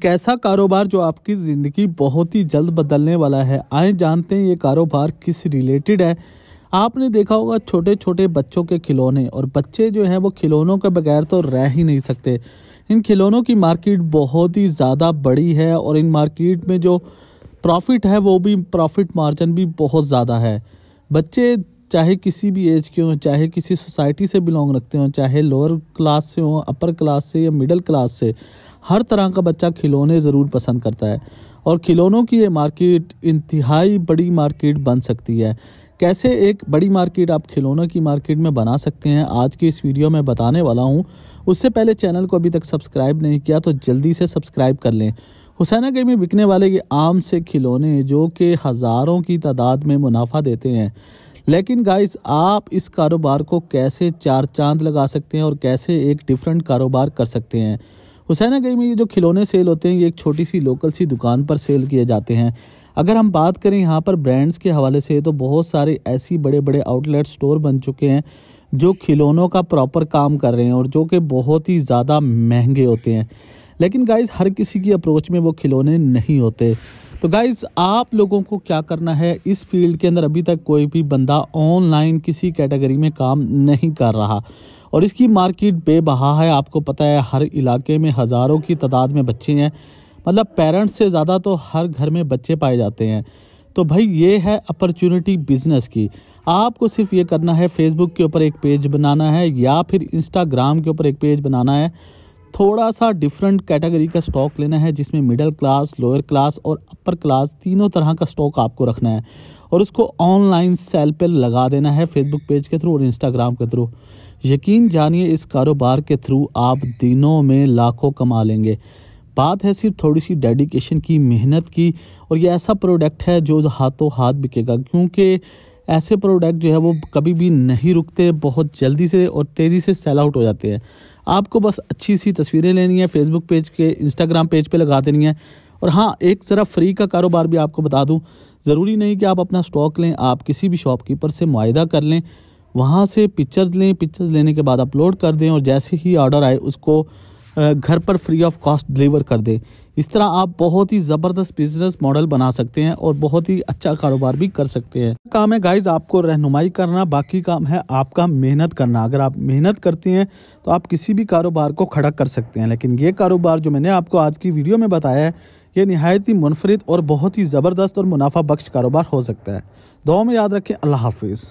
एक ऐसा कारोबार जो आपकी ज़िंदगी बहुत ही जल्द बदलने वाला है आए जानते हैं ये कारोबार किस रिलेटेड है आपने देखा होगा छोटे छोटे बच्चों के खिलौने और बच्चे जो हैं वो खिलौनों के बगैर तो रह ही नहीं सकते इन खिलौनों की मार्केट बहुत ही ज़्यादा बड़ी है और इन मार्केट में जो प्रॉफिट है वो भी प्रॉफिट मार्जिन भी बहुत ज़्यादा है बच्चे चाहे किसी भी एज के हों चाहे किसी सोसाइटी से बिलोंग रखते हों चाहे लोअर क्लास से हों अपर क्लास से या मिडिल क्लास से हर तरह का बच्चा खिलौने ज़रूर पसंद करता है और खिलौनों की ये मार्केट इंतहाई बड़ी मार्केट बन सकती है कैसे एक बड़ी मार्केट आप खिलौनों की मार्केट में बना सकते हैं आज की इस वीडियो में बताने वाला हूँ उससे पहले चैनल को अभी तक सब्सक्राइब नहीं किया तो जल्दी से सब्सक्राइब कर लें हुसैना गई में बिकने वाले ये आम से खिलौने जो कि हज़ारों की तादाद में मुनाफा देते हैं लेकिन गाइस आप इस कारोबार को कैसे चार चांद लगा सकते हैं और कैसे एक डिफरेंट कारोबार कर सकते हैं हुसैना गई में ये जो खिलौने सेल होते हैं ये एक छोटी सी लोकल सी दुकान पर सेल किए जाते हैं अगर हम बात करें यहाँ पर ब्रांड्स के हवाले से तो बहुत सारे ऐसी बड़े बड़े आउटलेट स्टोर बन चुके हैं जो खिलौनों का प्रॉपर काम कर रहे हैं और जो कि बहुत ही ज़्यादा महंगे होते हैं लेकिन गाइज हर किसी की अप्रोच में वो खिलौने नहीं होते तो गाइज आप लोगों को क्या करना है इस फील्ड के अंदर अभी तक कोई भी बंदा ऑनलाइन किसी कैटेगरी में काम नहीं कर रहा और इसकी मार्केट बेबहा है आपको पता है हर इलाके में हज़ारों की तादाद में बच्चे हैं मतलब पेरेंट्स से ज़्यादा तो हर घर में बच्चे पाए जाते हैं तो भाई ये है अपॉर्चुनिटी बिजनेस की आपको सिर्फ ये करना है फेसबुक के ऊपर एक पेज बनाना है या फिर इंस्टाग्राम के ऊपर एक पेज बनाना है थोड़ा सा डिफरेंट कैटेगरी का स्टॉक लेना है जिसमें मिडिल क्लास लोअर क्लास और अपर क्लास तीनों तरह का स्टॉक आपको रखना है और उसको ऑनलाइन सेल पर लगा देना है फेसबुक पेज के थ्रू और इंस्टाग्राम के थ्रू यकीन जानिए इस कारोबार के थ्रू आप दिनों में लाखों कमा लेंगे बात है सिर्फ थोड़ी सी डेडिकेशन की मेहनत की और ये ऐसा प्रोडक्ट है जो हाथों हाथ बिकेगा क्योंकि ऐसे प्रोडक्ट जो है वो कभी भी नहीं रुकते बहुत जल्दी से और तेज़ी से सेल आउट हो जाते हैं आपको बस अच्छी सी तस्वीरें लेनी है फेसबुक पेज के इंस्टाग्राम पेज पे लगा देनी है और हाँ एक ज़रा फ्री का कारोबार भी आपको बता दूँ ज़रूरी नहीं कि आप अपना स्टॉक लें आप किसी भी शॉपकीपर से मुआदा कर लें वहाँ से पिक्चर्स लें पिक्चर्स लेने के बाद अपलोड कर दें और जैसे ही ऑर्डर आए उसको घर पर फ्री ऑफ कॉस्ट डिलीवर कर दे इस तरह आप बहुत ही ज़बरदस्त बिजनेस मॉडल बना सकते हैं और बहुत ही अच्छा कारोबार भी कर सकते हैं काम है गाइज आपको रहनुमाई करना बाकी काम है आपका मेहनत करना अगर आप मेहनत करते हैं तो आप किसी भी कारोबार को खड़ा कर सकते हैं लेकिन ये कारोबार जो मैंने आपको आज की वीडियो में बताया है ये नहायत ही मुनफरद और बहुत ही ज़बरदस्त और मुनाफा बख्श कारोबार हो सकता है दो में याद रखें अल्लाह हाफिज़